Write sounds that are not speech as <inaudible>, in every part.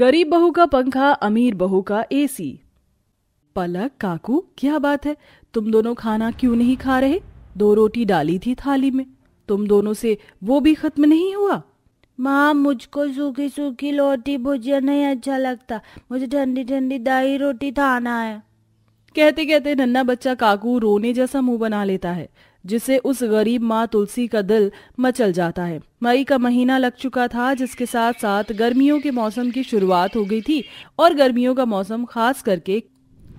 गरीब बहू का पंखा अमीर बहू का एसी पलक काकू क्या बात है तुम दोनों खाना क्यों नहीं खा रहे दो रोटी डाली थी थाली में तुम दोनों से वो भी खत्म नहीं हुआ माँ मुझको सूखी सूखी रोटी भुजिया नहीं अच्छा लगता मुझे ठंडी ठंडी दही रोटी खाना है कहते कहते नन्ना बच्चा काकू रोने जैसा मुंह बना लेता है जिसे उस गरीब माँ तुलसी का दिल मचल जाता है मई का महीना लग चुका था जिसके साथ साथ गर्मियों के मौसम की शुरुआत हो गई थी और गर्मियों का मौसम खास करके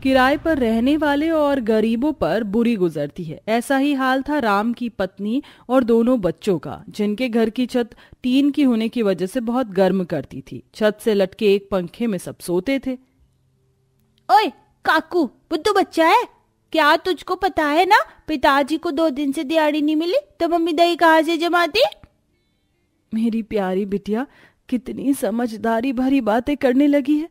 किराए पर रहने वाले और गरीबों पर बुरी गुजरती है ऐसा ही हाल था राम की पत्नी और दोनों बच्चों का जिनके घर की छत टीन की होने की वजह से बहुत गर्म करती थी छत से लटके एक पंखे में सब सोते थे ओए काकू बुद्धू बच्चा है क्या तुझको पता है ना पिताजी को दो दिन से दिहाड़ी नहीं मिली तो मम्मी दही कहाँ से जमाती मेरी प्यारी बिटिया कितनी समझदारी भरी बातें करने लगी है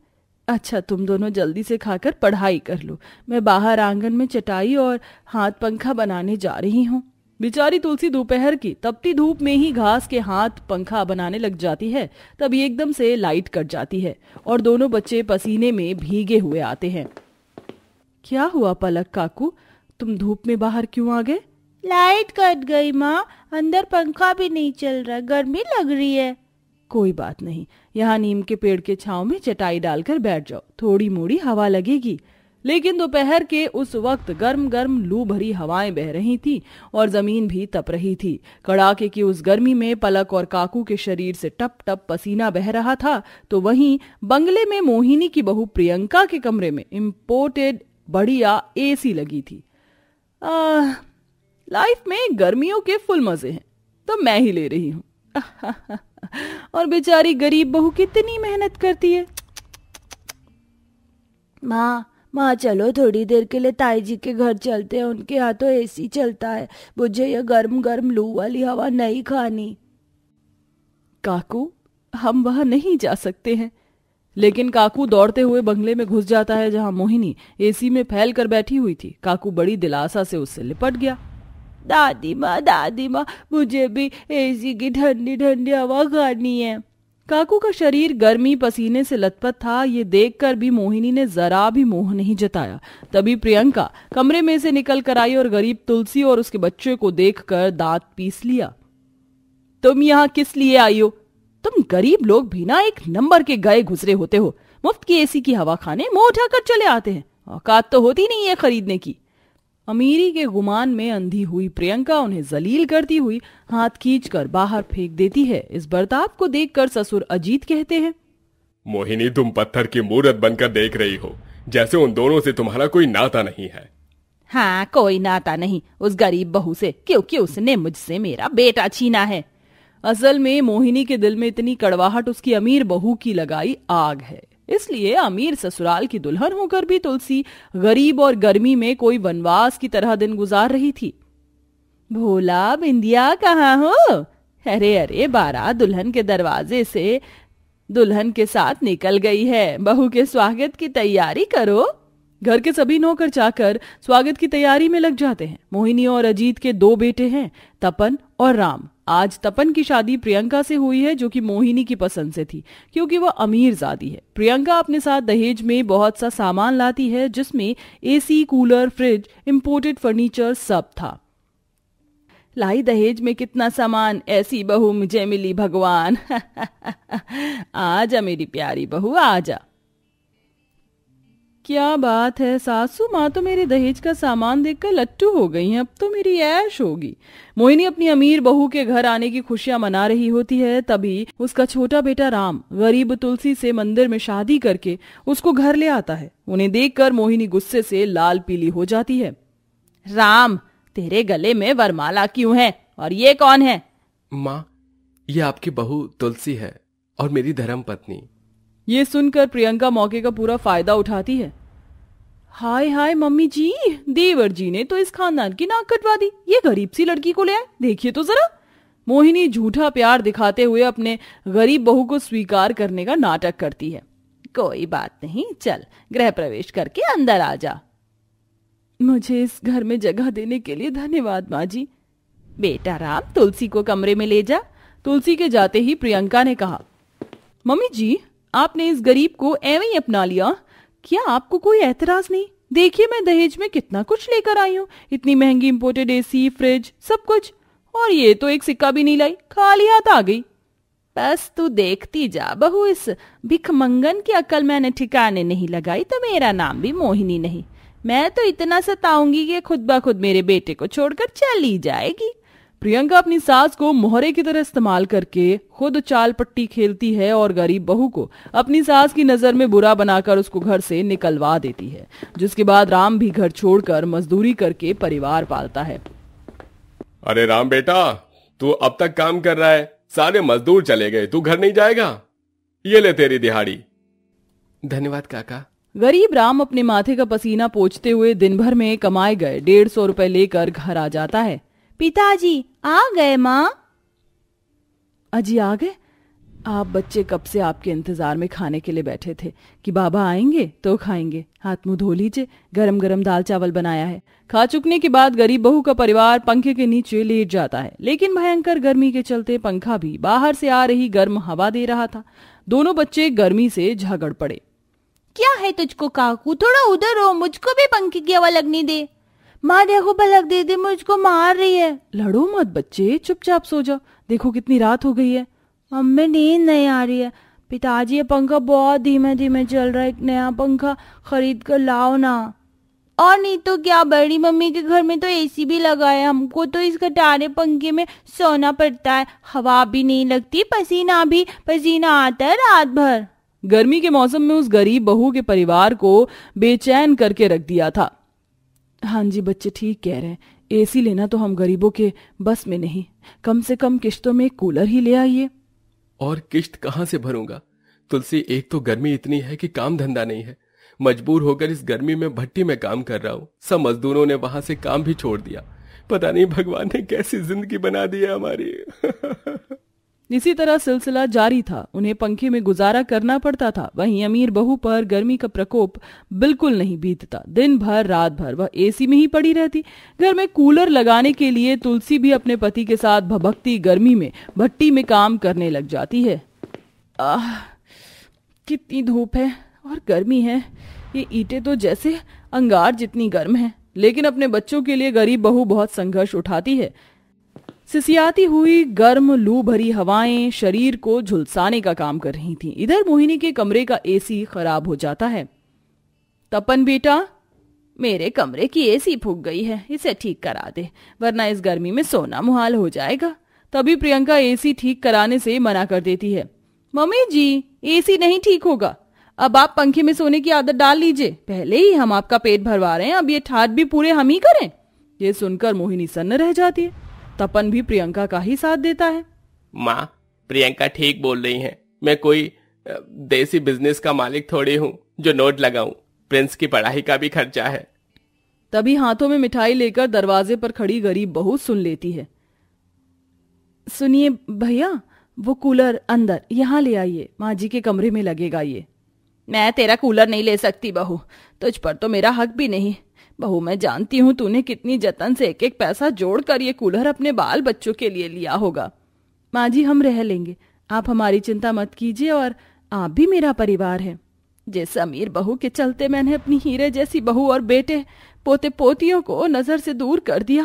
अच्छा तुम दोनों जल्दी से खाकर पढ़ाई कर लो मैं बाहर आंगन में चटाई और हाथ पंखा बनाने जा रही हूँ बेचारी तुलसी दोपहर की तपती धूप में ही घास के हाथ पंखा बनाने लग जाती है तभी एकदम से लाइट कट जाती है और दोनों बच्चे पसीने में भीगे हुए आते हैं क्या हुआ पलक काकू तुम धूप में बाहर क्यों आ गए लाइट कट गई माँ अंदर पंखा भी नहीं चल रहा गर्मी लग रही है कोई बात नहीं यहाँ नीम के पेड़ के छाव में चटाई डालकर बैठ जाओ थोड़ी मोड़ी हवा लगेगी लेकिन दोपहर के उस वक्त गर्म गर्म लू भरी हवाएं बह रही थी और जमीन भी तप रही थी कड़ाके की उस गर्मी में पलक और काकू के शरीर से टप टप पसीना बह रहा था तो वहीं बंगले में मोहिनी की बहू प्रियंका के कमरे में इम्पोर्टेड बढ़िया एसी लगी थी आ, लाइफ में गर्मियों के फुल मजे हैं तो मैं ही ले रही हूँ <laughs> और बेचारी गरीब बहू कितनी मेहनत करती है माँ माँ चलो थोड़ी देर के लिए ताई जी के घर चलते हैं उनके यहाँ तो एसी चलता है मुझे यह गर्म गर्म लू वाली हवा नहीं खानी काकू हम वहां नहीं जा सकते हैं लेकिन काकू दौड़ते हुए बंगले में घुस जाता है जहां मोहिनी एसी में फैल कर बैठी हुई थी काकू बड़ी दिलासा से उससे लिपट गया दादी माँ दादी माँ मुझे भी एसी की ठंडी ठंडी हवा खानी है काकू का शरीर गर्मी पसीने से लथपथ था ये देखकर भी मोहिनी ने जरा भी मोह नहीं जताया तभी प्रियंका कमरे में से निकल कर आई और गरीब तुलसी और उसके बच्चे को देखकर दांत पीस लिया तुम यहाँ किस लिए आई हो तुम गरीब लोग भी ना एक नंबर के गए गुजरे होते हो मुफ्त की एसी की हवा खाने मुंह उठाकर चले आते हैं औकात तो होती नहीं है खरीदने की अमीरी के गुमान में अंधी हुई प्रियंका उन्हें जलील करती हुई हाथ खींच कर बाहर फेंक देती है इस बर्ताव को कर ससुर अजीत कहते हैं मोहिनी तुम पत्थर की मूर्त बनकर देख रही हो जैसे उन दोनों से तुम्हारा कोई नाता नहीं है हाँ कोई नाता नहीं उस गरीब बहू से क्योंकि उसने मुझसे मेरा बेटा छीना है असल में मोहिनी के दिल में इतनी कड़वाहट उसकी अमीर बहू की लगाई आग है इसलिए अमीर ससुराल की दुल्हन होकर भी तुलसी गरीब और गर्मी में कोई वनवास की तरह दिन गुजार रही थी भोला बिंदिया कहाँ हो अरे अरे बारा दुल्हन के दरवाजे से दुल्हन के साथ निकल गई है बहू के स्वागत की तैयारी करो घर के सभी नौकर चाकर स्वागत की तैयारी में लग जाते हैं मोहिनी और अजीत के दो बेटे हैं तपन और राम आज तपन की शादी प्रियंका से हुई है जो कि मोहिनी की पसंद से थी क्योंकि वह अमीर जादी है प्रियंका अपने साथ दहेज में बहुत सा सामान लाती है जिसमें AC cooler fridge imported furniture सब था लाई दहेज में कितना सामान ऐसी बहू मुझे मिली भगवान <laughs> आजा मेरी प्यारी बहू आजा क्या बात है सासू माँ तो मेरे दहेज का सामान देखकर लट्टू हो गई हैं अब तो मेरी ऐश होगी मोहिनी अपनी अमीर बहू के घर आने की खुशियां मना रही होती है तभी उसका छोटा बेटा राम गरीब तुलसी से मंदिर में शादी करके उसको घर ले आता है उन्हें देखकर मोहिनी गुस्से से लाल पीली हो जाती है राम तेरे गले में वरमाला क्यों है और ये कौन है माँ ये आपकी बहू तुलसी है और मेरी धर्म पत्नी ये सुनकर प्रियंका मौके का पूरा फायदा उठाती है हाय हाय मम्मी जी देवर जी ने तो इस खानदान की नाक कटवा दी ये गरीब सी लड़की को ले आए देखिए तो जरा मोहिनी झूठा प्यार दिखाते हुए अपने गरीब बहू को स्वीकार करने का नाटक करती है कोई बात नहीं चल गृह प्रवेश करके अंदर आ जा मुझे इस घर में जगह देने के लिए धन्यवाद माँ जी बेटा राम तुलसी को कमरे में ले जा तुलसी के जाते ही प्रियंका ने कहा मम्मी जी आपने इस गरीब को एवं अपना लिया क्या आपको कोई एतराज नहीं देखिए मैं दहेज में कितना कुछ लेकर आई हूँ इतनी महंगी इम्पोर्टेड एसी फ्रिज सब कुछ और ये तो एक सिक्का भी नहीं लाई खाली हाथ आ गई बस तू देखती जा बहू इस भिखमंगन की अकल मैंने ठिकाने नहीं लगाई तो मेरा नाम भी मोहिनी नहीं मैं तो इतना सताऊंगी कि खुद ब खुद मेरे बेटे को छोड़कर चली जाएगी प्रियंका अपनी सास को मोहरे की तरह इस्तेमाल करके खुद चाल पट्टी खेलती है और गरीब बहू को अपनी सास की नजर में बुरा बनाकर उसको घर से निकलवा देती है जिसके बाद राम भी घर छोड़कर मजदूरी करके परिवार पालता है अरे राम बेटा तू अब तक काम कर रहा है सारे मजदूर चले गए तू घर नहीं जाएगा ये ले तेरी दिहाड़ी धन्यवाद काका गरीब राम अपने माथे का पसीना पोछते हुए दिन भर में कमाए गए डेढ़ सौ रुपए लेकर घर आ जाता है पिताजी आ गए माँ अजी आ गए आप बच्चे कब से आपके इंतजार में खाने के लिए बैठे थे कि बाबा आएंगे तो खाएंगे हाथ मुंह धो लीजिए गरम गरम दाल चावल बनाया है खा चुकने के बाद गरीब बहू का परिवार पंखे के नीचे लेट जाता है लेकिन भयंकर गर्मी के चलते पंखा भी बाहर से आ रही गर्म हवा दे रहा था दोनों बच्चे गर्मी से झगड़ पड़े क्या है तुझको काकू थोड़ा उधर हो मुझको भी पंखे की हवा लगने दे माँ देखो पलक दीदी मुझको मार रही है लड़ो मत बच्चे चुपचाप सो जाओ देखो कितनी रात हो गई है मम्मी नींद नहीं आ रही है पिताजी ये पंखा बहुत धीमे धीमे चल रहा है एक नया पंखा खरीद कर लाओ ना और नहीं तो क्या बड़ी मम्मी के घर में तो एसी भी लगा है हमको तो इस कटारे पंखे में सोना पड़ता है हवा भी नहीं लगती पसीना भी पसीना आता है रात भर गर्मी के मौसम में उस गरीब बहू के परिवार को बेचैन करके रख दिया था हाँ जी बच्चे ठीक कह रहे हैं एसी लेना तो हम गरीबों के बस में नहीं कम से कम किश्तों में कूलर ही ले आइए और किश्त कहाँ से भरूंगा तुलसी एक तो गर्मी इतनी है कि काम धंधा नहीं है मजबूर होकर इस गर्मी में भट्टी में काम कर रहा हूँ सब मजदूरों ने वहां से काम भी छोड़ दिया पता नहीं भगवान ने कैसी जिंदगी बना दी है हमारी <laughs> इसी तरह सिलसिला जारी था उन्हें पंखे में गुजारा करना पड़ता था वहीं अमीर बहु पर गर्मी का प्रकोप बिल्कुल नहीं बीतता दिन भर रात भर वह एसी में ही पड़ी रहती घर में कूलर लगाने के लिए तुलसी भी अपने पति के साथ भभकती गर्मी में भट्टी में काम करने लग जाती है आह कितनी धूप है और गर्मी है ये ईटे तो जैसे अंगार जितनी गर्म है लेकिन अपने बच्चों के लिए गरीब बहू बहुत संघर्ष उठाती है सिसियाती हुई गर्म लू भरी हवाएं शरीर को झुलसाने का काम कर रही थीं। इधर मोहिनी के कमरे का एसी खराब हो जाता है तपन बेटा मेरे कमरे की एसी फूक गई है इसे ठीक करा दे वरना इस गर्मी में सोना मुहाल हो जाएगा तभी प्रियंका एसी ठीक कराने से मना कर देती है मम्मी जी एसी नहीं ठीक होगा अब आप पंखे में सोने की आदत डाल लीजिए पहले ही हम आपका पेट भरवा रहे हैं अब ये ठाट भी पूरे हम ही करें ये सुनकर मोहिनी सन्न रह जाती है तपन भी प्रियंका का ही साथ देता है माँ प्रियंका ठीक बोल रही है मैं कोई देसी बिजनेस का मालिक थोड़ी हूँ जो नोट लगाऊ प्रिंस की पढ़ाई का भी खर्चा है तभी हाथों में मिठाई लेकर दरवाजे पर खड़ी गरीब बहू सुन लेती है सुनिए भैया वो कूलर अंदर यहाँ ले आइए माँ जी के कमरे में लगेगा ये मैं तेरा कूलर नहीं ले सकती बहू तुझ पर तो मेरा हक भी नहीं बहू मैं जानती हूँ तूने कितनी जतन से एक एक पैसा जोड़कर ये कूलर अपने बाल बच्चों के लिए लिया होगा माँ जी हम रह लेंगे आप हमारी चिंता मत कीजिए और आप भी मेरा परिवार है जिस अमीर बहू के चलते मैंने अपनी हीरे जैसी बहू और बेटे पोते पोतियों को नजर से दूर कर दिया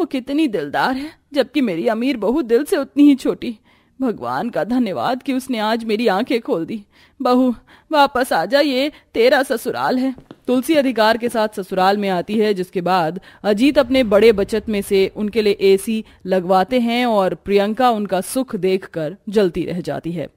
वो कितनी दिलदार है जबकि मेरी अमीर बहू दिल से उतनी ही छोटी भगवान का धन्यवाद कि उसने आज मेरी आंखें खोल दी बहू वापस आ जा ये तेरा ससुराल है तुलसी अधिकार के साथ ससुराल में आती है जिसके बाद अजीत अपने बड़े बचत में से उनके लिए एसी लगवाते हैं और प्रियंका उनका सुख देखकर जलती रह जाती है